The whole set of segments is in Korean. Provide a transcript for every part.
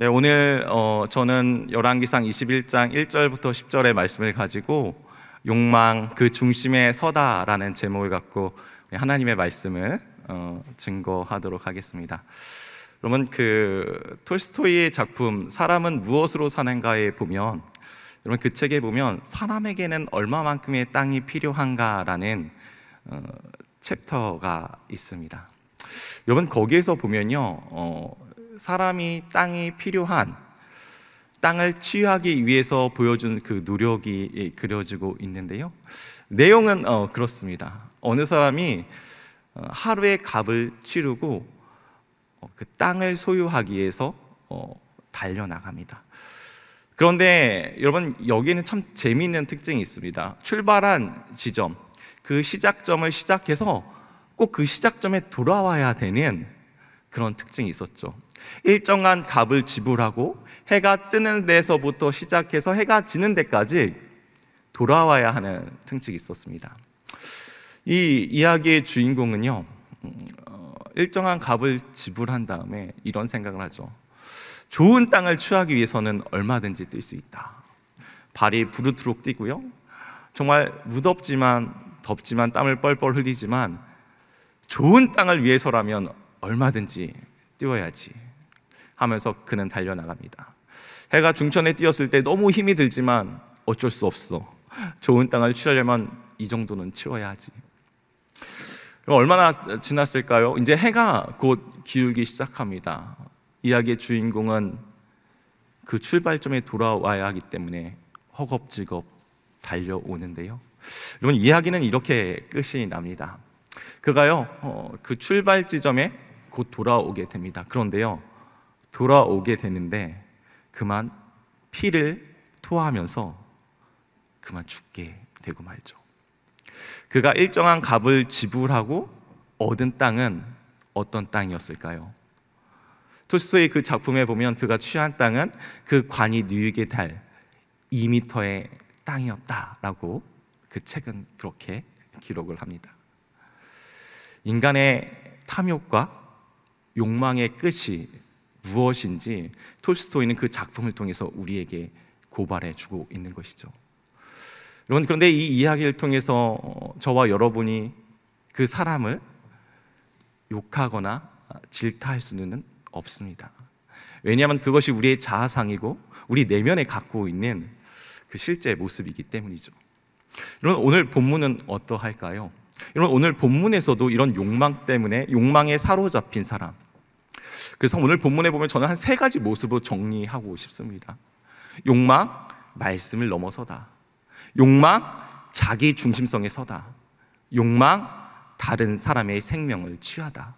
네, 오늘 어, 저는 열왕기상 21장 1절부터 10절의 말씀을 가지고 욕망 그 중심에 서다라는 제목을 갖고 하나님의 말씀을 어, 증거하도록 하겠습니다. 여러분 그 톨스토이의 작품 사람은 무엇으로 사는가에 보면 여러분 그 책에 보면 사람에게는 얼마만큼의 땅이 필요한가라는 어, 챕터가 있습니다. 여러분 거기에서 보면요. 어, 사람이 땅이 필요한 땅을 치유하기 위해서 보여준 그 노력이 예, 그려지고 있는데요. 내용은 어, 그렇습니다. 어느 사람이 어, 하루의 값을 치르고 어, 그 땅을 소유하기 위해서 어, 달려나갑니다. 그런데 여러분 여기에는 참 재미있는 특징이 있습니다. 출발한 지점, 그 시작점을 시작해서 꼭 그 시작점에 돌아와야 되는 그런 특징이 있었죠. 일정한 값을 지불하고 해가 뜨는 데서부터 시작해서 해가 지는 데까지 돌아와야 하는 특징이 있었습니다. 이 이야기의 주인공은요, 어, 일정한 값을 지불한 다음에 이런 생각을 하죠. 좋은 땅을 취하기 위해서는 얼마든지 뛸 수 있다. 발이 부르트록 뛰고요. 정말 무덥지만 덥지만 땀을 뻘뻘 흘리지만 좋은 땅을 위해서라면 얼마든지 뛰어야지. 하면서 그는 달려나갑니다. 해가 중천에 뛰었을때 너무 힘이 들지만 어쩔 수 없어. 좋은 땅을 취하려면 이 정도는 치워야지. 하 얼마나 지났을까요? 이제 해가 곧 기울기 시작합니다. 이야기의 주인공은 그 출발점에 돌아와야 하기 때문에 허겁지겁 달려오는데요. 여러분 이야기는 이렇게 끝이 납니다. 그가요 어, 그 출발 지점에 곧 돌아오게 됩니다. 그런데요 돌아오게 되는데 그만 피를 토하면서 그만 죽게 되고 말죠. 그가 일정한 값을 지불하고 얻은 땅은 어떤 땅이었을까요? 토스토의 그 작품에 보면 그가 취한 땅은 그 관이 뉴욕에 달 2m의 땅이었다라고 그 책은 그렇게 기록을 합니다. 인간의 탐욕과 욕망의 끝이 무엇인지 톨스토이는 그 작품을 통해서 우리에게 고발해 주고 있는 것이죠. 여러분 그런데 이 이야기를 통해서 어, 저와 여러분이 그 사람을 욕하거나 질타할 수는 없습니다. 왜냐하면 그것이 우리의 자아상이고 우리 내면에 갖고 있는 그 실제 모습이기 때문이죠. 여러분 오늘 본문은 어떠할까요? 여러분 오늘 본문에서도 이런 욕망 때문에 욕망에 사로잡힌 사람, 그래서 오늘 본문에 보면 저는 한 세 가지 모습으로 정리하고 싶습니다. 욕망, 말씀을 넘어서다. 욕망, 자기 중심성에 서다. 욕망, 다른 사람의 생명을 취하다.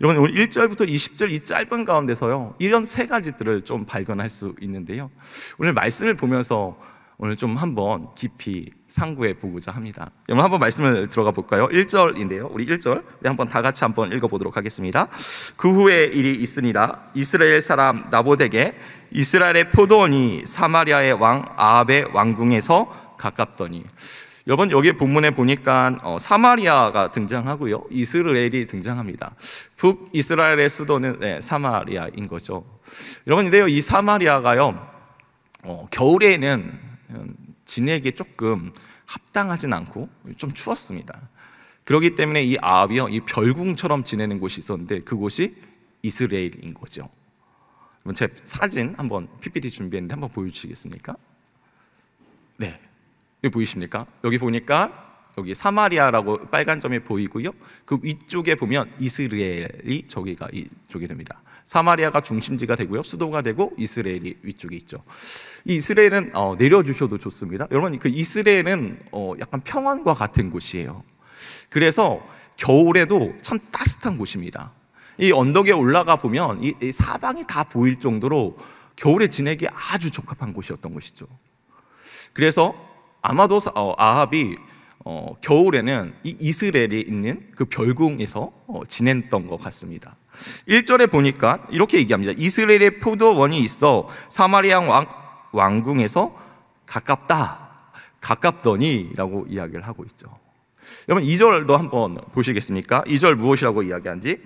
여러분 오늘 1절부터 20절 이 짧은 가운데서요 이런 세 가지들을 좀 발견할 수 있는데요 오늘 말씀을 보면서 오늘 좀 한번 깊이 상고해 보고자 합니다. 여러분 한번 말씀을 들어가 볼까요? 1절인데요. 우리 1절 우리 한번 다 같이 한번 읽어 보도록 하겠습니다. 그 후에 일이 있으니라 이스라엘 사람 나봇에게 이스라엘의 포도원이 사마리아의 왕 아합의 왕궁에서 가깝더니 여러분 여기 본문에 보니까 어, 사마리아가 등장하고요. 이스라엘이 등장합니다. 북 이스라엘의 수도는 네, 사마리아인 거죠. 여러분 근데요 이 사마리아가요 어, 겨울에는 음, 진내기 조금 합당하진 않고 좀 추웠습니다. 그렇기 때문에 이 아합이요, 이 별궁처럼 지내는 곳이 있었는데 그곳이 이스라엘인 거죠. 제 사진 한번 PPT 준비했는데 한번 보여주시겠습니까? 네, 여기 보이십니까? 여기 보니까 여기 사마리아라고 빨간 점이 보이고요. 그 위쪽에 보면 이스라엘이 저기가 이쪽이 됩니다. 사마리아가 중심지가 되고요. 수도가 되고 이스라엘이 위쪽에 있죠. 이 이스라엘은 어, 내려주셔도 좋습니다. 여러분 그 이스라엘은 어, 약간 평안과 같은 곳이에요. 그래서 겨울에도 참 따뜻한 곳입니다. 이 언덕에 올라가 보면 이, 이 사방이 다 보일 정도로 겨울에 지내기 아주 적합한 곳이었던 것이죠. 그래서 아마도 어, 아합이 어, 겨울에는 이 이스라엘에 있는 그 별궁에서 어, 지냈던 것 같습니다. 1절에 보니까 이렇게 얘기합니다. 이스라엘의 포도원이 있어 사마리아 왕, 왕궁에서 가깝다. 가깝더니라고 이야기를 하고 있죠. 여러분 2절도 한번 보시겠습니까? 2절 무엇이라고 이야기한지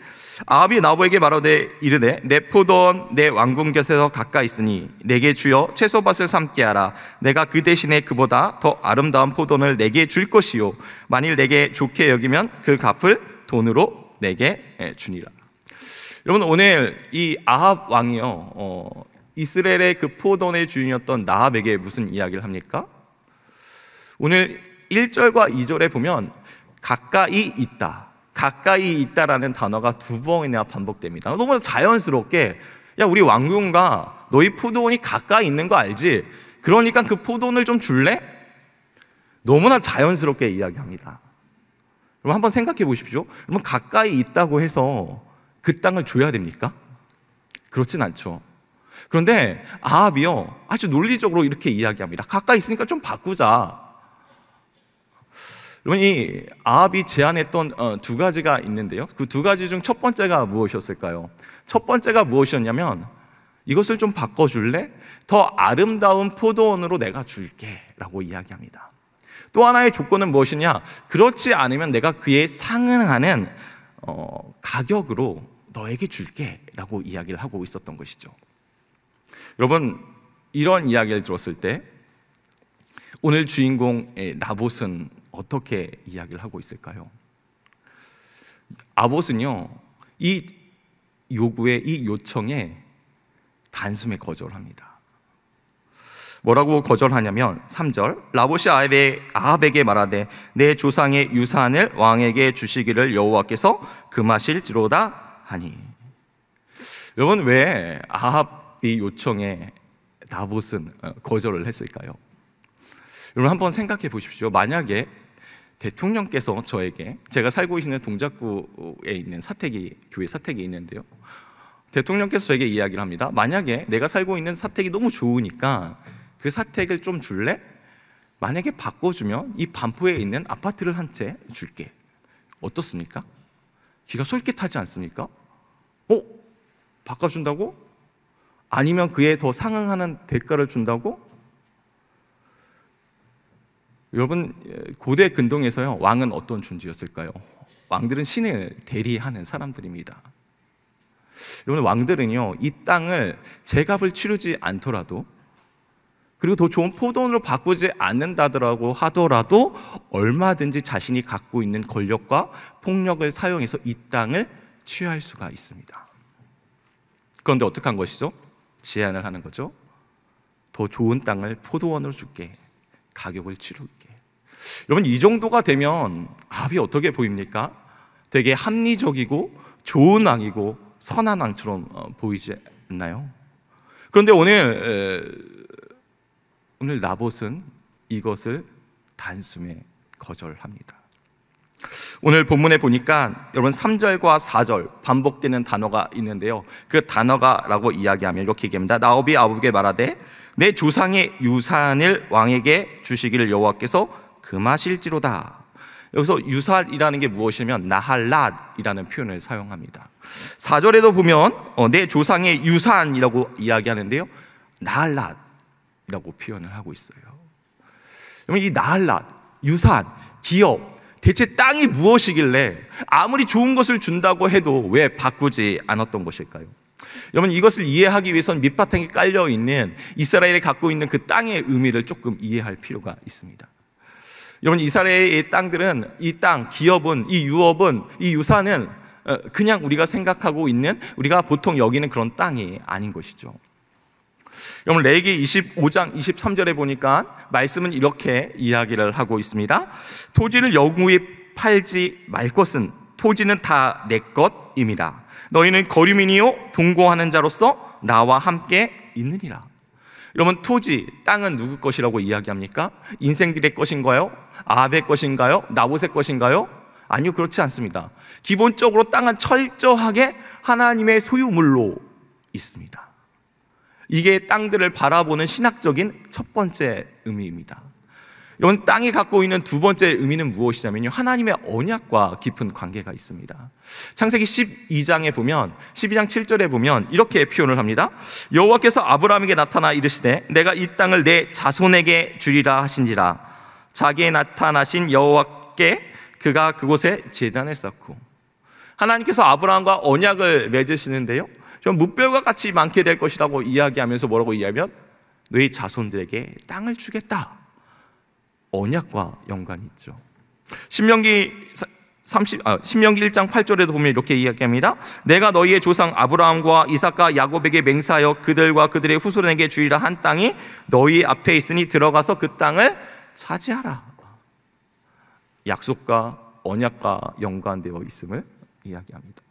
아합이 나보에게 말하되 이르되 내 포도원 내 왕궁 곁에서 가까이 있으니 내게 주여 채소밭을 삼게 하라 내가 그 대신에 그보다 더 아름다운 포도원을 내게 줄 것이요 만일 내게 좋게 여기면 그 값을 돈으로 내게 예, 주니라 여러분 오늘 이 아합 왕이요 어, 이스라엘의 그 포돈의 주인이었던 나합에게 무슨 이야기를 합니까? 오늘 1절과 2절에 보면 가까이 있다 가까이 있다라는 단어가 두 번이나 반복됩니다 너무 자연스럽게 야 우리 왕궁과 너희 포도원이 가까이 있는 거 알지? 그러니까 그 포도원을 좀 줄래? 너무나 자연스럽게 이야기합니다 여러 한번 생각해 보십시오 여러 가까이 있다고 해서 그 땅을 줘야 됩니까? 그렇진 않죠. 그런데 아합이요 아주 논리적으로 이렇게 이야기합니다. 가까이 있으니까 좀 바꾸자. 여러분 이 아합이 제안했던 어, 두 가지가 있는데요. 그 두 가지 중 첫 번째가 무엇이었을까요? 첫 번째가 무엇이었냐면 이것을 좀 바꿔줄래? 더 아름다운 포도원으로 내가 줄게라고 이야기합니다. 또 하나의 조건은 무엇이냐? 그렇지 않으면 내가 그에 상응하는 어, 가격으로 너에게 줄게 라고 이야기를 하고 있었던 것이죠. 여러분, 이런 이야기를 들었을 때 오늘 주인공의 나봇은 어떻게 이야기를 하고 있을까요? 아봇은요, 이 요구에, 이 요청에 단숨에 거절합니다. 뭐라고 거절하냐면 3절 라봇이 아합에, 게 말하되 내 조상의 유산을 왕에게 주시기를 여호와께서 금하실지로다 하니 여러분 왜 아합이 요청에 나봇은 어, 거절을 했을까요? 여러분 한번 생각해 보십시오 만약에 대통령께서 저에게 제가 살고 있는 동작구에 있는 사택이 교회 사택이 있는데요 대통령께서 저에게 이야기를 합니다 만약에 내가 살고 있는 사택이 너무 좋으니까 그 사택을 좀 줄래? 만약에 바꿔주면 이 반포에 있는 아파트를 한 채 줄게. 어떻습니까? 귀가 솔깃하지 않습니까? 어? 바꿔준다고? 아니면 그에 더 상응하는 대가를 준다고? 여러분 고대 근동에서요 왕은 어떤 존재였을까요? 왕들은 신을 대리하는 사람들입니다. 여러분 왕들은요 이 땅을 제값을 치르지 않더라도 그리고 더 좋은 포도원으로 바꾸지 않는다더라고 하더라도 얼마든지 자신이 갖고 있는 권력과 폭력을 사용해서 이 땅을 취할 수가 있습니다. 그런데 어떻게 한 것이죠? 제안을 하는 거죠. 더 좋은 땅을 포도원으로 줄게. 가격을 치룰게. 여러분 이 정도가 되면 압이 어떻게 보입니까? 되게 합리적이고 좋은 왕이고 선한 왕처럼 어, 보이지 않나요? 그런데 오늘 오늘 나봇은 이것을 단숨에 거절합니다. 오늘 본문에 보니까 여러분 3절과 4절 반복되는 단어가 있는데요. 그 단어가라고 이야기하면 이렇게 얘기합니다. 나옵이 아홉에게 말하되 내 조상의 유산을 왕에게 주시기를 여호와께서 금하실지로다. 여기서 유산이라는 게 무엇이냐면 나할랏이라는 표현을 사용합니다. 4절에도 보면 어, 내 조상의 유산이라고 이야기하는데요. 나할랏 라고 표현을 하고 있어요. 이 나할랏, 유산, 기업, 대체 땅이 무엇이길래 아무리 좋은 것을 준다고 해도 왜 바꾸지 않았던 것일까요? 여러분 이것을 이해하기 위해선 밑바탕에 깔려 있는 이스라엘이 갖고 있는 그 땅의 의미를 조금 이해할 필요가 있습니다. 여러분 이스라엘의 땅들은 이 땅, 기업은 이 유업은 이 유산은 어, 그냥 우리가 생각하고 있는 우리가 보통 여기는 그런 땅이 아닌 것이죠. 여러분 레기 25장 23절에 보니까 말씀은 이렇게 이야기를 하고 있습니다. 토지를 여구에 팔지 말 것은 토지는 다 내 것입니다. 너희는 거류민이요 동거하는 자로서 나와 함께 있느니라. 여러분 토지, 땅은 누구 것이라고 이야기합니까? 인생들의 것인가요? 아합 것인가요? 나봇의 것인가요? 아니요 그렇지 않습니다. 기본적으로 땅은 철저하게 하나님의 소유물로 있습니다. 이게 땅들을 바라보는 신학적인 첫 번째 의미입니다. 이런 땅이 갖고 있는 두 번째 의미는 무엇이냐면요. 하나님의 언약과 깊은 관계가 있습니다. 창세기 12장에 보면 12장 7절에 보면 이렇게 표현을 합니다. 여호와께서 아브라함에게 나타나 이르시되 내가 이 땅을 내 자손에게 주리라 하신지라 자기에 나타나신 여호와께 그가 그곳에 제단을 쌓고 하나님께서 아브라함과 언약을 맺으시는데요. 좀 무뼈가 같이 많게 될 것이라고 이야기하면서 뭐라고 이야기하면 너희 자손들에게 땅을 주겠다. 언약과 연관이 있죠. 신명기 30, 아, 신명기 1장 8절에도 보면 이렇게 이야기합니다. 내가 너희의 조상 아브라함과 이삭과 야곱에게 맹세하여 그들과 그들의 후손에게 주리라 한 땅이 너희 앞에 있으니 들어가서 그 땅을 차지하라. 약속과 언약과 연관되어 있음을 이야기합니다.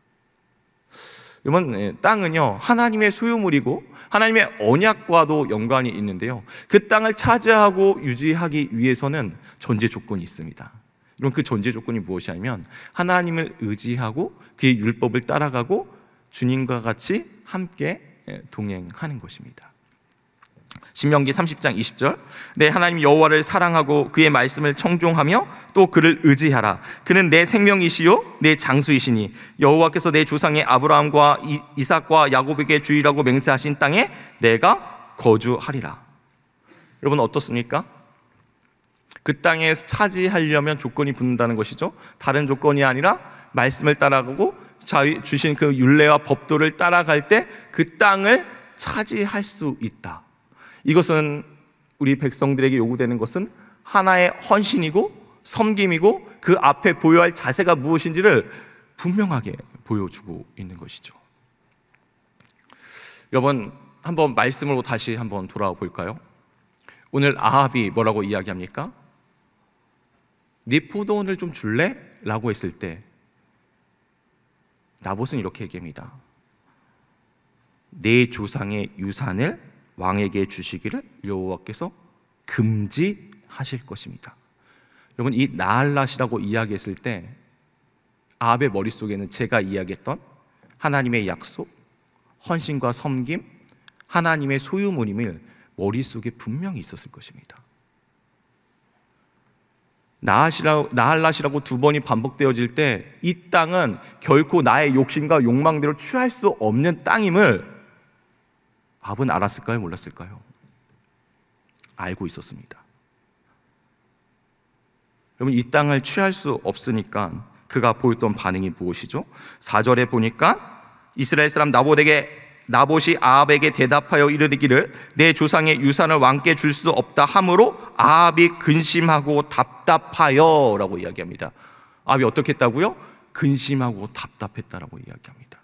이번 예, 땅은요, 하나님의 소유물이고 하나님의 언약과도 연관이 있는데요. 그 땅을 차지하고 유지하기 위해서는 전제 조건이 있습니다. 그럼 그 전제 조건이 무엇이냐면 하나님을 의지하고 그의 율법을 따라가고 주님과 같이 함께 예, 동행하는 것입니다. 신명기 30장 20절. 내 네, 하나님 여호와를 사랑하고 그의 말씀을 청종하며 또 그를 의지하라. 그는 내 생명이시요 내 장수이시니 여호와께서 내 조상의 아브라함과 이삭과 야곱에게 주의라고 맹세하신 땅에 내가 거주하리라. 여러분 어떻습니까? 그 땅에 차지하려면 조건이 붙는다는 것이죠. 다른 조건이 아니라 말씀을 따라가고 주신 그 윤례와 법도를 따라갈 때 그 땅을 차지할 수 있다. 이것은 우리 백성들에게 요구되는 것은 하나의 헌신이고 섬김이고 그 앞에 보여할 자세가 무엇인지를 분명하게 보여주고 있는 것이죠. 여번 한번 말씀으로 다시 한번 돌아와 볼까요? 오늘 아합이 뭐라고 이야기합니까? 네 포도원을 좀 줄래? 라고 했을 때 나봇은 이렇게 얘기합니다. 내 조상의 유산을 왕에게 주시기를 여호와께서 금지하실 것입니다. 여러분 이 나알랏이라고 이야기했을 때 아합의 머릿속에는 제가 이야기했던 하나님의 약속, 헌신과 섬김, 하나님의 소유물임을 머릿속에 분명히 있었을 것입니다. 나할라시라고 두 번이 반복되어질 때 이 땅은 결코 나의 욕심과 욕망대로 취할 수 없는 땅임을 아브는 알았을까요? 몰랐을까요? 알고 있었습니다. 여러분, 이 땅을 취할 수 없으니까 그가 보였던 반응이 무엇이죠? 4절에 보니까 이스라엘 사람 나봇에게 나봇이 아합에게 대답하여 이르기를 내 조상의 유산을 왕께 줄 수 없다 함으로 아합이 근심하고 답답하여라고 이야기합니다. 아합이 어떻게 했다고요? 근심하고 답답했다라고 이야기합니다.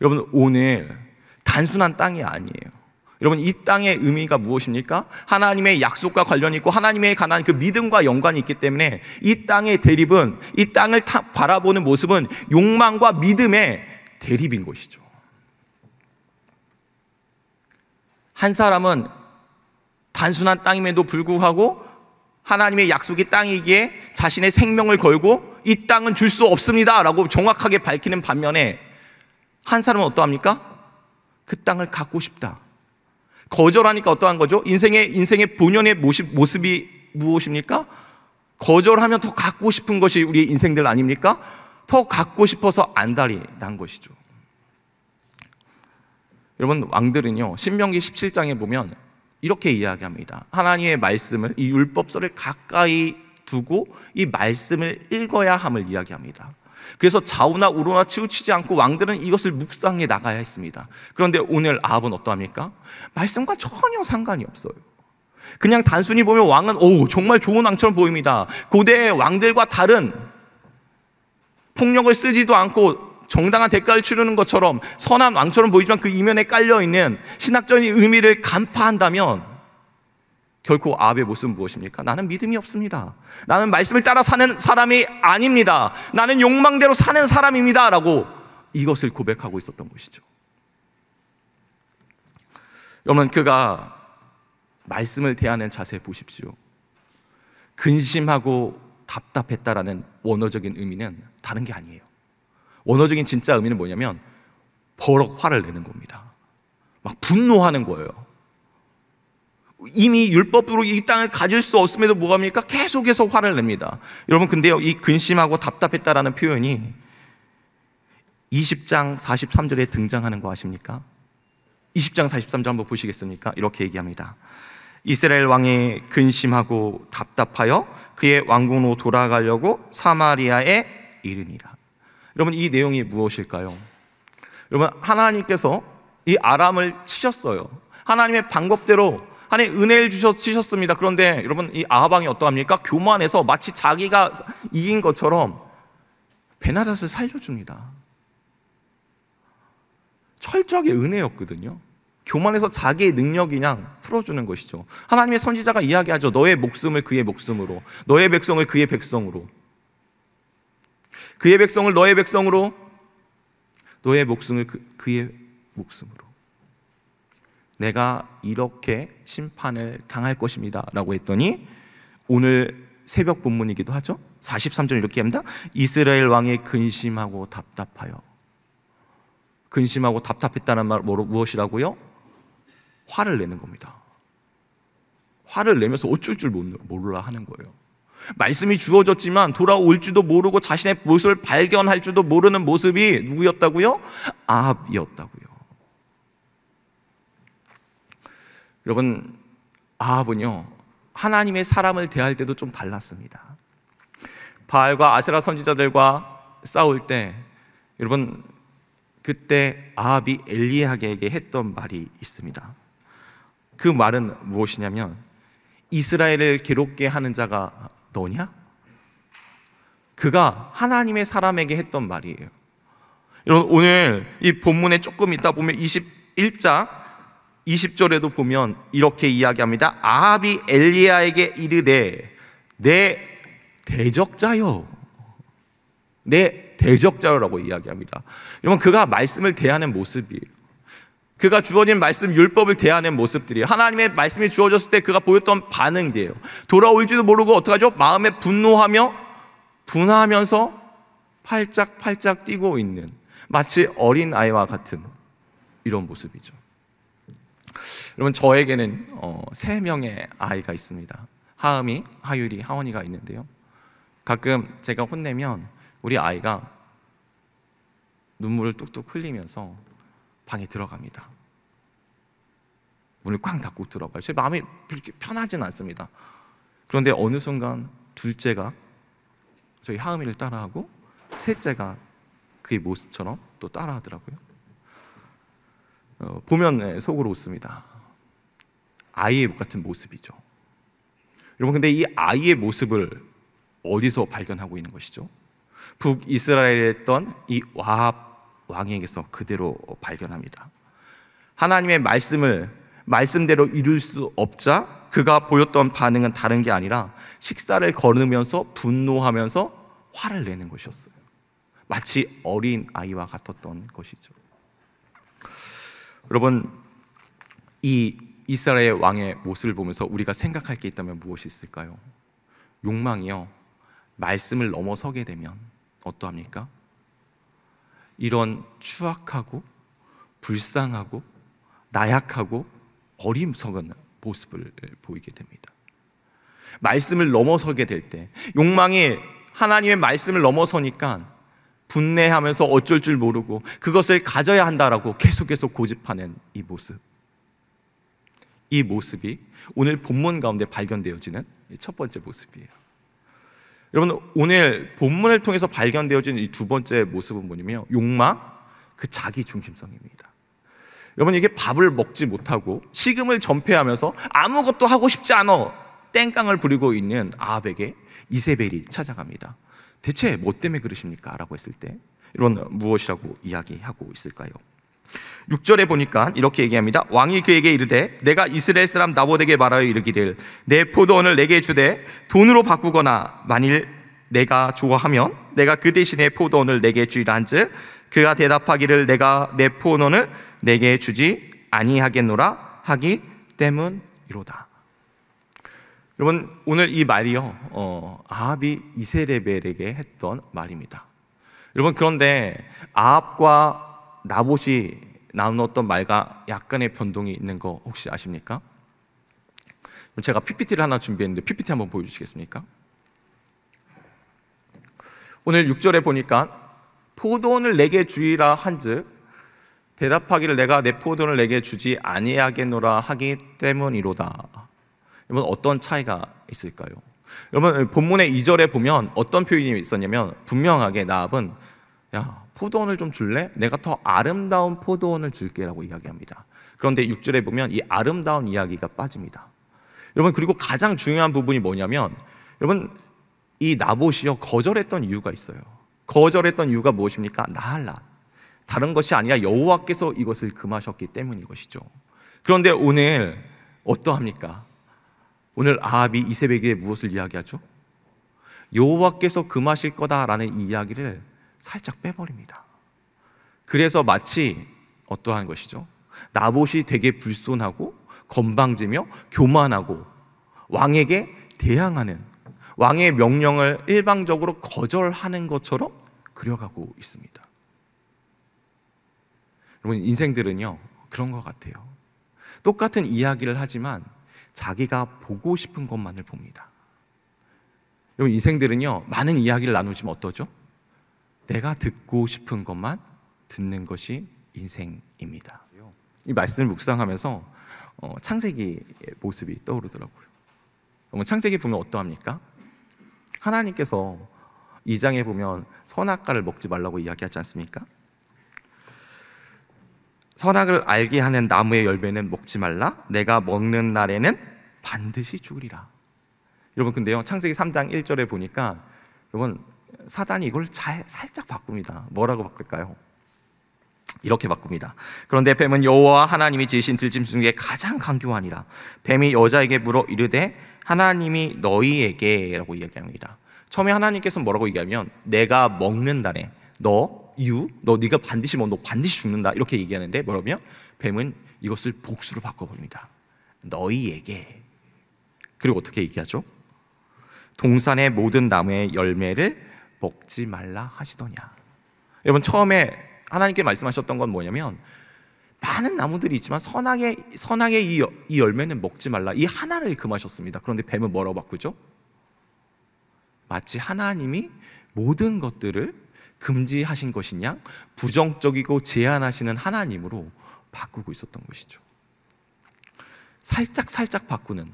여러분 오늘 단순한 땅이 아니에요. 여러분 이 땅의 의미가 무엇입니까? 하나님의 약속과 관련 이 있고 하나님의 가난 그 믿음과 연관이 있기 때문에 이 땅의 대립은 이 땅을 바라보는 모습은 욕망과 믿음의 대립인 것이죠. 한 사람은 단순한 땅임에도 불구하고 하나님의 약속이 땅이기에 자신의 생명을 걸고 이 땅은 줄 수 없습니다라고 정확하게 밝히는 반면에 한 사람은 어떠합니까? 그 땅을 갖고 싶다. 거절하니까 어떠한 거죠? 인생의 인생의 본연의 모습, 모습이 무엇입니까? 거절하면 더 갖고 싶은 것이 우리 인생들 아닙니까? 더 갖고 싶어서 안달이 난 것이죠. 여러분 왕들은요 신명기 17장에 보면 이렇게 이야기합니다. 하나님의 말씀을 이 율법서를 가까이 두고 이 말씀을 읽어야 함을 이야기합니다. 그래서 좌우나 우로나 치우치지 않고 왕들은 이것을 묵상해 나가야 했습니다. 그런데 오늘 아합은 어떠합니까? 말씀과 전혀 상관이 없어요. 그냥 단순히 보면 왕은 오 정말 좋은 왕처럼 보입니다. 고대의 왕들과 다른 폭력을 쓰지도 않고 정당한 대가를 치르는 것처럼 선한 왕처럼 보이지만 그 이면에 깔려 있는 신학적인 의미를 간파한다면 결코 아합의 모습은 무엇입니까? 나는 믿음이 없습니다. 나는 말씀을 따라 사는 사람이 아닙니다. 나는 욕망대로 사는 사람입니다. 라고 이것을 고백하고 있었던 것이죠. 여러분, 그가 말씀을 대하는 자세 보십시오. 근심하고 답답했다라는 원어적인 의미는 다른 게 아니에요. 원어적인 진짜 의미는 뭐냐면 버럭 화를 내는 겁니다. 막 분노하는 거예요. 이미 율법으로 이 땅을 가질 수 없음에도 뭐합니까? 계속해서 화를 냅니다. 여러분, 근데요, 이 근심하고 답답했다라는 표현이 20장 43절에 등장하는 거 아십니까? 20장 43절 한번 보시겠습니까? 이렇게 얘기합니다. 이스라엘 왕이 근심하고 답답하여 그의 왕궁으로 돌아가려고 사마리아에 이르니라. 여러분, 이 내용이 무엇일까요? 여러분, 하나님께서 이 아람을 치셨어요. 하나님의 방법대로 하나의 은혜를 주셨, 습니다 그런데 여러분 이 아하방이 어떠합니까? 교만해서 마치 자기가 이긴 것처럼 베나다스를 살려줍니다. 철저하게 은혜였거든요. 교만해서 자기의 능력이 그냥 풀어주는 것이죠. 하나님의 선지자가 이야기하죠. 너의 목숨을 그의 목숨으로, 너의 백성을 그의 백성으로, 그의 백성을 너의 백성으로, 너의 목숨을 그, 그의 목숨으로. 내가 이렇게 심판을 당할 것입니다. 라고 했더니 오늘 새벽 본문이기도 하죠. 43절 이렇게 합니다. 이스라엘 왕이 근심하고 답답하여. 근심하고 답답했다는 말 무엇이라고요? 화를 내는 겁니다. 화를 내면서 어쩔 줄 몰라 하는 거예요. 말씀이 주어졌지만 돌아올지도 모르고 자신의 모습을 발견할 줄도 모르는 모습이 누구였다고요? 아합이었다고요. 여러분 아합은요 하나님의 사람을 대할 때도 좀 달랐습니다. 바알과 아세라 선지자들과 싸울 때 여러분 그때 아합이 엘리야에게 했던 말이 있습니다. 그 말은 무엇이냐면 이스라엘을 괴롭게 하는 자가 너냐? 그가 하나님의 사람에게 했던 말이에요. 여러분 오늘 이 본문에 조금 있다 보면 21장 20절에도 보면 이렇게 이야기합니다. 아합이 엘리야에게 이르되 내 대적자여 내 대적자여라고 이야기합니다. 여러분 그가 말씀을 대하는 모습이 그가 주어진 말씀 율법을 대하는 모습들이 하나님의 말씀이 주어졌을 때 그가 보였던 반응이에요. 돌아올지도 모르고 어떡하죠? 마음에 분노하며 분하면서 팔짝팔짝 뛰고 있는 마치 어린 아이와 같은 이런 모습이죠. 여러분 저에게는 어, 세 명의 아이가 있습니다. 하음이, 하율이, 하원이가 있는데요. 가끔 제가 혼내면 우리 아이가 눈물을 뚝뚝 흘리면서 방에 들어갑니다. 문을 꽝 닫고 들어가요. 제 마음이 그렇게 편하지는 않습니다. 그런데 어느 순간 둘째가 저희 하음이를 따라하고 셋째가 그의 모습처럼 또 따라하더라고요. 어, 보면 속으로 웃습니다. 아이의 같은 모습이죠. 여러분, 근데 이 아이의 모습을 어디서 발견하고 있는 것이죠? 북이스라엘에 있던 이 와합 왕에게서 그대로 발견합니다. 하나님의 말씀을 말씀대로 이룰 수 없자 그가 보였던 반응은 다른 게 아니라 식사를 거르면서 분노하면서 화를 내는 것이었어요. 마치 어린 아이와 같았던 것이죠. 여러분 이 이스라엘 왕의 모습을 보면서 우리가 생각할 게 있다면 무엇이 있을까요? 욕망이요. 말씀을 넘어서게 되면 어떠합니까? 이런 추악하고 불쌍하고 나약하고 어림석은 모습을 보이게 됩니다. 말씀을 넘어서게 될 때, 욕망이 하나님의 말씀을 넘어서니까 분내하면서 어쩔 줄 모르고 그것을 가져야 한다라고 계속해서 고집하는 이 모습. 이 모습이 오늘 본문 가운데 발견되어지는 첫 번째 모습이에요. 여러분 오늘 본문을 통해서 발견되어진 이두 번째 모습은 뭐냐면 욕망 그 자기 중심성입니다. 여러분 이게 밥을 먹지 못하고 식음을 전폐하면서 아무것도 하고 싶지 않아 땡깡을 부리고 있는 아합에게 이세벨이 찾아갑니다. 대체 뭐 때문에 그러십니까? 라고 했을 때 이런 무엇이라고 이야기하고 있을까요? 6절에 보니까 이렇게 얘기합니다. 왕이 그에게 이르되 내가 이스라엘 사람 나봇에게 말하여 이르기를 내 포도원을 내게 주되 돈으로 바꾸거나 만일 내가 좋아하면 내가 그 대신에 포도원을 내게 주리라 한즉 그가 대답하기를 내가 내 포도원을 내게 주지 아니하겠노라 하기 때문이로다. 여러분 오늘 이 말이요 어, 아합이 이세레벨에게 했던 말입니다. 여러분 그런데 아합과 나봇이 나눴던 말과 약간의 변동이 있는 거 혹시 아십니까? 제가 PPT를 하나 준비했는데 PPT 한번 보여주시겠습니까? 오늘 6절에 보니까 포도원을 내게 주이라 한즉 대답하기를 내가 내 포도원을 내게 주지 아니하겠노라 하기 때문이로다. 여러분 어떤 차이가 있을까요? 여러분 본문의 2절에 보면 어떤 표현이 있었냐면 분명하게 나합은 야 포도원을 좀 줄래? 내가 더 아름다운 포도원을 줄게라고 이야기합니다. 그런데 6절에 보면 이 아름다운 이야기가 빠집니다. 여러분 그리고 가장 중요한 부분이 뭐냐면 여러분 이 나봇이요 거절했던 이유가 있어요. 거절했던 이유가 무엇입니까? 나할라 다른 것이 아니라 여호와께서 이것을 금하셨기 때문인 것이죠. 그런데 오늘 어떠합니까? 오늘 아합이 이세벨에게 무엇을 이야기하죠? 여호와께서 금하실 거다라는 이야기를 살짝 빼버립니다. 그래서 마치 어떠한 것이죠? 나봇이 되게 불손하고 건방지며 교만하고 왕에게 대항하는 왕의 명령을 일방적으로 거절하는 것처럼 그려가고 있습니다. 여러분 인생들은요 그런 것 같아요. 똑같은 이야기를 하지만 자기가 보고 싶은 것만을 봅니다. 여러분 인생들은요 많은 이야기를 나누지만 어떠죠? 내가 듣고 싶은 것만 듣는 것이 인생입니다. 이 말씀을 묵상하면서 어, 창세기의 모습이 떠오르더라고요. 여러분 창세기 보면 어떠합니까? 하나님께서 2장에 보면 선악과를 먹지 말라고 이야기하지 않습니까? 선악을 알게 하는 나무의 열매는 먹지 말라. 내가 먹는 날에는 반드시 죽으리라. 여러분 근데요. 창세기 3장 1절에 보니까 여러분 사단이 이걸 잘 살짝 바꿉니다. 뭐라고 바꿀까요? 이렇게 바꿉니다. 그런데 뱀은 여호와 하나님이 지으신 들짐 중에 가장 강교하니라. 뱀이 여자에게 물어 이르되 하나님이 너희에게라고 이야기합니다. 처음에 하나님께서 뭐라고 얘기하면 내가 먹는 날에 너 이유 너 네가 반드시 뭐 너 반드시 죽는다 이렇게 얘기하는데 뭐라며 뱀은 이것을 복수로 바꿔버립니다. 너희에게 그리고 어떻게 얘기하죠? 동산의 모든 나무의 열매를 먹지 말라 하시더냐. 여러분 처음에 하나님께 말씀하셨던 건 뭐냐면 많은 나무들이 있지만 선악의 선악의 이, 이 열매는 먹지 말라 이 하나를 금하셨습니다. 그런데 뱀은 뭐라고 바꾸죠? 마치 하나님이 모든 것들을 금지하신 것이냐 부정적이고 제한하시는 하나님으로 바꾸고 있었던 것이죠. 살짝 살짝 바꾸는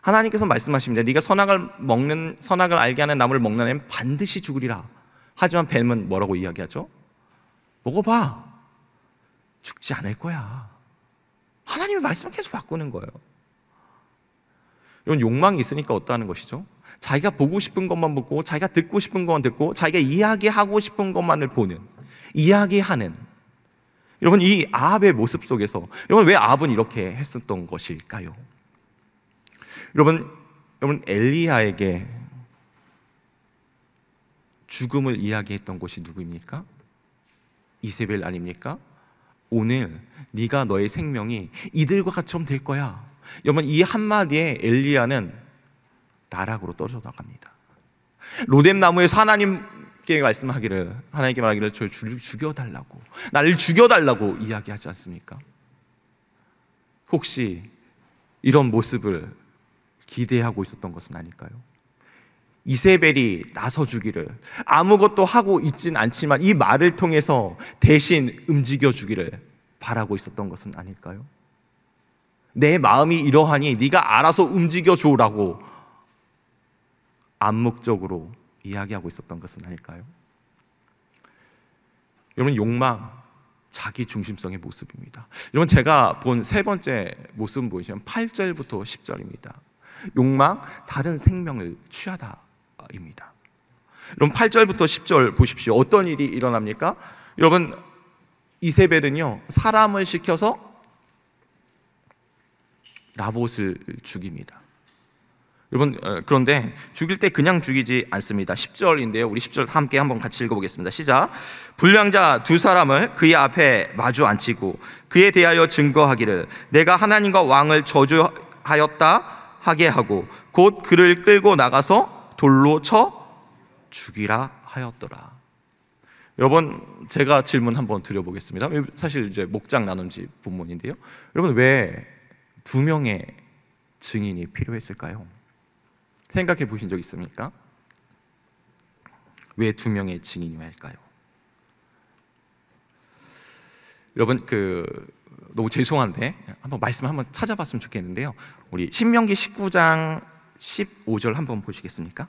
하나님께서 말씀하십니다. 네가 선악을 먹는 선악을 알게 하는 나무를 먹는 애는 반드시 죽으리라. 하지만 뱀은 뭐라고 이야기하죠? 먹어봐. 죽지 않을 거야. 하나님의 말씀을 계속 바꾸는 거예요. 이건 욕망이 있으니까 어떠하는 것이죠? 자기가 보고 싶은 것만 보고, 자기가 듣고 싶은 것만 듣고, 자기가 이야기하고 싶은 것만을 보는, 이야기하는. 여러분, 이 아합의 모습 속에서, 여러분, 왜 아합은 이렇게 했었던 것일까요? 여러분, 여러분, 엘리야에게 죽음을 이야기했던 것이 누구입니까? 이세벨 아닙니까? 오늘 네가 너의 생명이 이들과 같이 될 거야. 여러분 이 한마디에 엘리야는 나락으로 떨어져 나갑니다. 로뎀 나무에서 하나님께 말씀하기를 하나님께 말하기를 저 죽여달라고 나를 죽여달라고 이야기하지 않습니까? 혹시 이런 모습을 기대하고 있었던 것은 아닐까요? 이세벨이 나서주기를 아무것도 하고 있진 않지만 이 말을 통해서 대신 움직여주기를 바라고 있었던 것은 아닐까요? 내 마음이 이러하니 네가 알아서 움직여줘라고 암묵적으로 이야기하고 있었던 것은 아닐까요? 여러분 욕망, 자기 중심성의 모습입니다. 여러분 제가 본 세 번째 모습 보시면 8절부터 10절입니다. 욕망, 다른 생명을 취하다입니다. 여러분 8절부터 10절 보십시오. 어떤 일이 일어납니까? 여러분 이세벨은요 사람을 시켜서 나봇을 죽입니다. 여러분 어, 그런데 죽일 때 그냥 죽이지 않습니다. 10절인데요. 우리 10절 함께 한번 같이 읽어보겠습니다. 시작. 불량자 두 사람을 그의 앞에 마주 앉히고 그에 대하여 증거하기를 내가 하나님과 왕을 저주하였다 하게 하고 곧 그를 끌고 나가서 돌로 쳐 죽이라 하였더라. 여러분 제가 질문 한번 드려보겠습니다. 사실 이제 목장 나눔지 본문인데요. 여러분 왜 두 명의 증인이 필요했을까요? 생각해 보신 적 있습니까? 왜 두 명의 증인이 할까요? 여러분 그 너무 죄송한데 한번 말씀 한번 찾아봤으면 좋겠는데요. 우리 신명기 19장 15절 한번 보시겠습니까?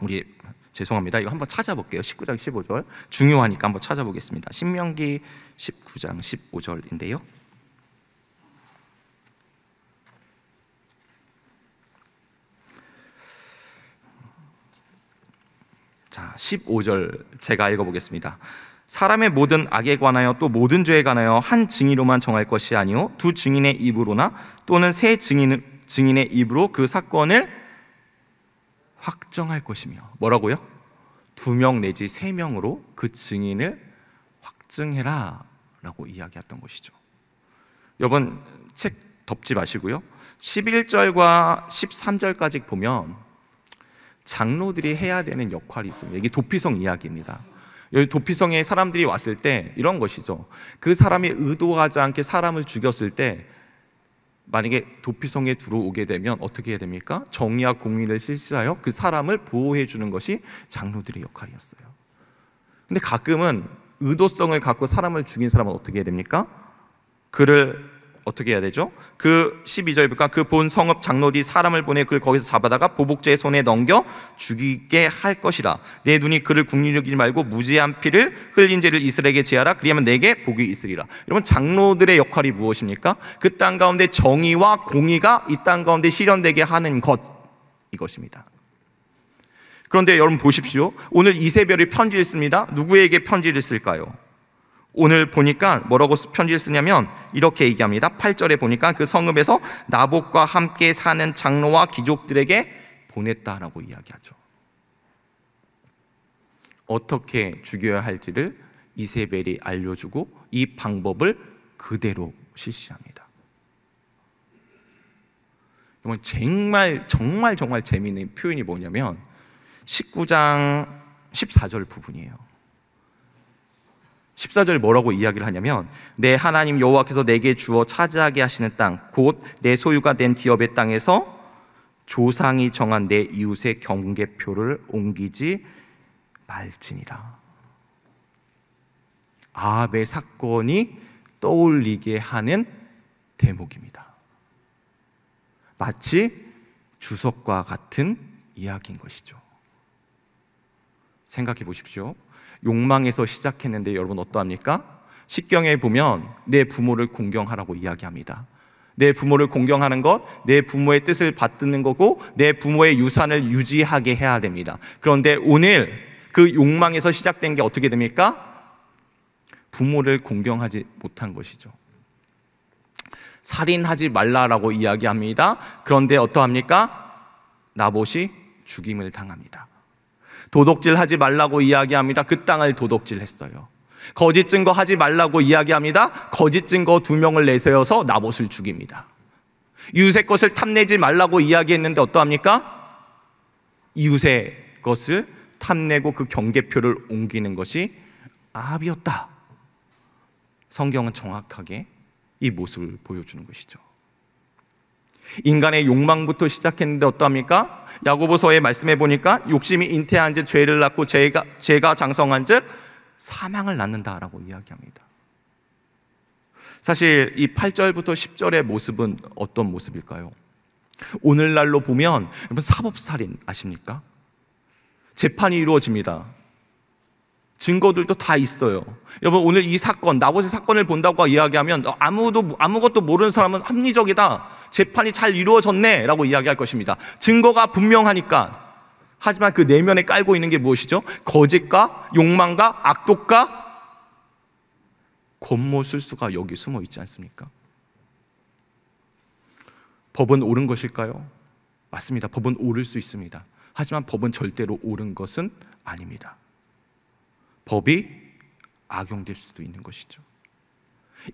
우리 죄송합니다. 이거 한번 찾아볼게요. 19장 15절 중요하니까 한번 찾아보겠습니다. 신명기 19장 15절인데요. 자, 15절 제가 읽어보겠습니다. 사람의 모든 악에 관하여 또 모든 죄에 관하여 한 증인으로만 정할 것이 아니요 두 증인의 입으로나 또는 세 증인 증인의 입으로 그 사건을 확정할 것이며 뭐라고요? 두 명 내지 세 명으로 그 증인을 확증해라라고 이야기했던 것이죠. 여러분 책 덮지 마시고요. 11절과 13절까지 보면 장로들이 해야 되는 역할이 있습니다. 이게 도피성 이야기입니다. 여기 도피성에 사람들이 왔을 때 이런 것이죠. 그 사람이 의도하지 않게 사람을 죽였을 때 만약에 도피성에 들어오게 되면 어떻게 해야 됩니까? 정의와 공의를 실시하여 그 사람을 보호해 주는 것이 장로들의 역할이었어요. 근데 가끔은 의도성을 갖고 사람을 죽인 사람은 어떻게 해야 됩니까? 그를 어떻게 해야 되죠? 그 12절 보니까 그 본 성읍 장로디 사람을 보내 그를 거기서 잡아다가 보복자의 손에 넘겨 죽이게 할 것이라 내 눈이 그를 국리적이지 말고 무지한 피를 흘린 죄를 이스라엘에게 제하라 그리하면 내게 복이 있으리라 여러분 장로들의 역할이 무엇입니까? 그 땅 가운데 정의와 공의가 이 땅 가운데 실현되게 하는 것 이것입니다 그런데 여러분 보십시오 오늘 이세별이 편지를 씁니다 누구에게 편지를 쓸까요? 오늘 보니까 뭐라고 편지를 쓰냐면 이렇게 얘기합니다. 8절에 보니까 그 성읍에서 나복과 함께 사는 장로와 귀족들에게 보냈다라고 이야기하죠. 어떻게 죽여야 할지를 이세벨이 알려주고 이 방법을 그대로 실시합니다. 이건 정말 정말 정말 재미있는 표현이 뭐냐면 19장 14절 부분이에요. 14절에 뭐라고 이야기를 하냐면 내 하나님 여호와께서 내게 주어 차지하게 하시는 땅 곧 내 소유가 된 기업의 땅에서 조상이 정한 내 이웃의 경계표를 옮기지 말지니라. 아합의 사건이 떠올리게 하는 대목입니다. 마치 주석과 같은 이야기인 것이죠. 생각해 보십시오. 욕망에서 시작했는데 여러분 어떠합니까? 식경에 보면 내 부모를 공경하라고 이야기합니다. 내 부모를 공경하는 것, 내 부모의 뜻을 받드는 거고, 내 부모의 유산을 유지하게 해야 됩니다. 그런데 오늘 그 욕망에서 시작된 게 어떻게 됩니까? 부모를 공경하지 못한 것이죠. 살인하지 말라라고 이야기합니다. 그런데 어떠합니까? 나봇이 죽임을 당합니다. 도덕질 하지 말라고 이야기합니다. 그 땅을 도둑질 했어요. 거짓 증거 하지 말라고 이야기합니다. 거짓 증거 두 명을 내세워서 나봇을 죽입니다. 이웃의 것을 탐내지 말라고 이야기했는데 어떠합니까? 이웃의 것을 탐내고 그 경계표를 옮기는 것이 아합이었다. 성경은 정확하게 이 모습을 보여주는 것이죠. 인간의 욕망부터 시작했는데 어떠합니까? 야고보서의 말씀해 보니까 욕심이 인태한즉 죄를 낳고 죄가 죄가 장성한즉 사망을 낳는다라고 이야기합니다. 사실 이 8절부터 10절의 모습은 어떤 모습일까요? 오늘날로 보면 여러분 사법살인 아십니까? 재판이 이루어집니다. 증거들도 다 있어요. 여러분 오늘 이 사건, 나머지 사건을 본다고 이야기하면 어, 아무도 아무것도 모르는 사람은 합리적이다. 재판이 잘 이루어졌네라고 이야기할 것입니다. 증거가 분명하니까. 하지만 그 내면에 깔고 있는 게 무엇이죠? 거짓과 욕망과 악독과 권모술수가 여기 숨어 있지 않습니까? 법은 옳은 것일까요? 맞습니다. 법은 옳을 수 있습니다. 하지만 법은 절대로 옳은 것은 아닙니다. 법이 악용될 수도 있는 것이죠.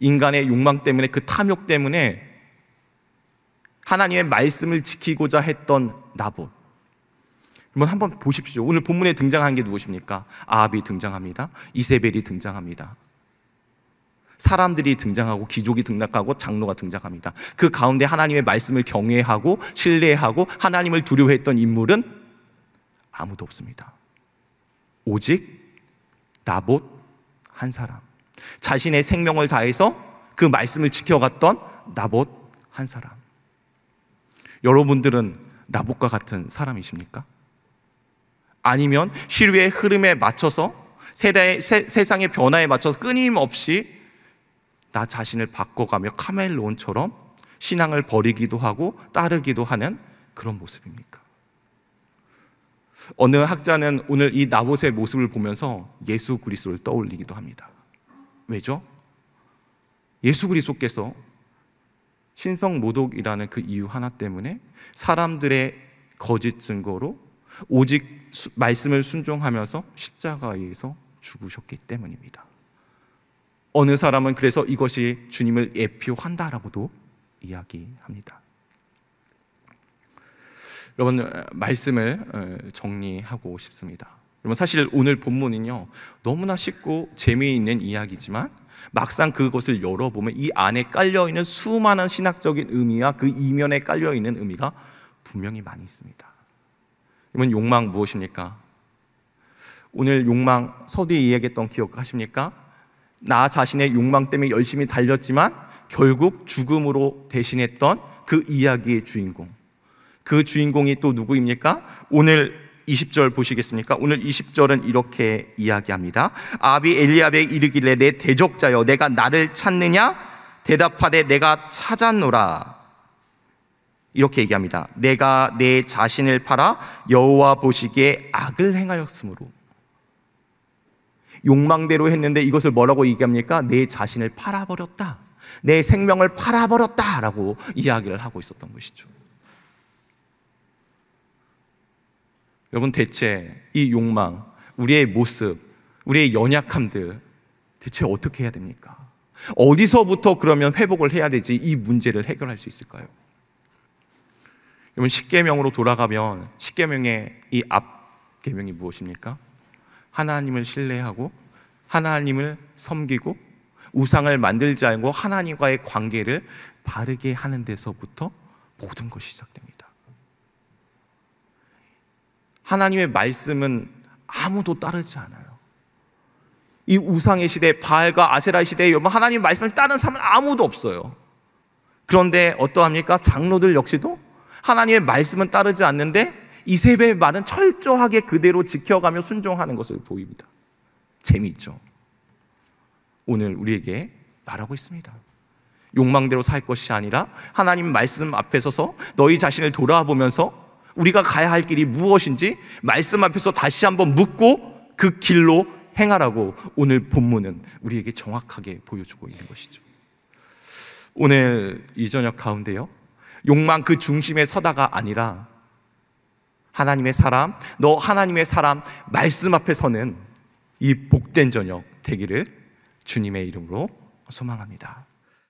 인간의 욕망 때문에 그 탐욕 때문에 하나님의 말씀을 지키고자 했던 나봇. 한번 한번 보십시오. 오늘 본문에 등장한 게 무엇입니까? 아합이 등장합니다. 이세벨이 등장합니다. 사람들이 등장하고 기족이 등락하고 장로가 등장합니다. 그 가운데 하나님의 말씀을 경외하고 신뢰하고 하나님을 두려워했던 인물은 아무도 없습니다. 오직 나봇 한 사람. 자신의 생명을 다해서 그 말씀을 지켜갔던 나봇 한 사람. 여러분들은 나봇과 같은 사람이십니까? 아니면 시류의 흐름에 맞춰서 세대, 세, 세상의 변화에 맞춰서 끊임없이 나 자신을 바꿔가며 카멜론처럼 신앙을 버리기도 하고 따르기도 하는 그런 모습입니까? 어느 학자는 오늘 이 나봇의 모습을 보면서 예수 그리스도를 떠올리기도 합니다. 왜죠? 예수 그리스도께서 신성 모독이라는 그 이유 하나 때문에 사람들의 거짓 증거로 오직 말씀을 순종하면서 십자가에서 죽으셨기 때문입니다. 어느 사람은 그래서 이것이 주님을 예표한다라고도 이야기합니다. 여러분 어, 말씀을 어, 정리하고 싶습니다. 여러분 사실 오늘 본문은요 너무나 쉽고 재미있는 이야기지만 막상 그것을 열어보면 이 안에 깔려 있는 수많은 신학적인 의미와 그 이면에 깔려 있는 의미가 분명히 많이 있습니다. 그러 욕망 무엇입니까? 오늘 욕망 서디 이야기했던 기억하십니까? 나 자신의 욕망 때문에 열심히 달렸지만 결국 죽음으로 대신했던 그 이야기의 주인공. 그 주인공이 또 누구입니까? 오늘 20절 보시겠습니까? 오늘 20절은 이렇게 이야기합니다. 아비 엘리압에 이르기를 내 대적자여 내가 나를 찾느냐? 대답하되 내가 찾았노라. 이렇게 얘기합니다. 내가 내 자신을 팔아 여호와 보시기에 악을 행하였으므로 욕망대로 했는데 이것을 뭐라고 얘기합니까? 내 자신을 팔아버렸다. 내 생명을 팔아버렸다라고 이야기를 하고 있었던 것이죠. 여러분 대체 이 욕망, 우리의 모습, 우리의 연약함들 대체 어떻게 해야 됩니까? 어디서부터 그러면 회복을 해야 되지 이 문제를 해결할 수 있을까요? 여러분 십계명으로 돌아가면 십계명의 이 앞 계명이 무엇입니까? 하나님을 신뢰하고 하나님을 섬기고 우상을 만들지 않고 하나님과의 관계를 바르게 하는 데서부터 모든 것이 시작됩니다. 하나님의 말씀은 아무도 따르지 않아요. 이 우상의 시대, 바알과 아세라 시대에 여러분 하나님 말씀을 따른 사람은 아무도 없어요. 그런데 어떠합니까? 장로들 역시도 하나님의 말씀은 따르지 않는데 이세벨의 말은 철저하게 그대로 지켜가며 순종하는 것을 보입니다. 재미있죠. 오늘 우리에게 말하고 있습니다. 욕망대로 살 것이 아니라 하나님 말씀 앞에 서서 너희 자신을 돌아보면서 우리가 가야 할 길이 무엇인지 말씀 앞에서 다시 한번 묻고 그 길로 행하라고 오늘 본문은 우리에게 정확하게 보여주고 있는 것이죠. 오늘 이 저녁 가운데요. 욕망 그 중심에 서다가 아니라 하나님의 사람, 너 하나님의 사람 말씀 앞에 서는 이 복된 저녁 되기를 주님의 이름으로 소망합니다.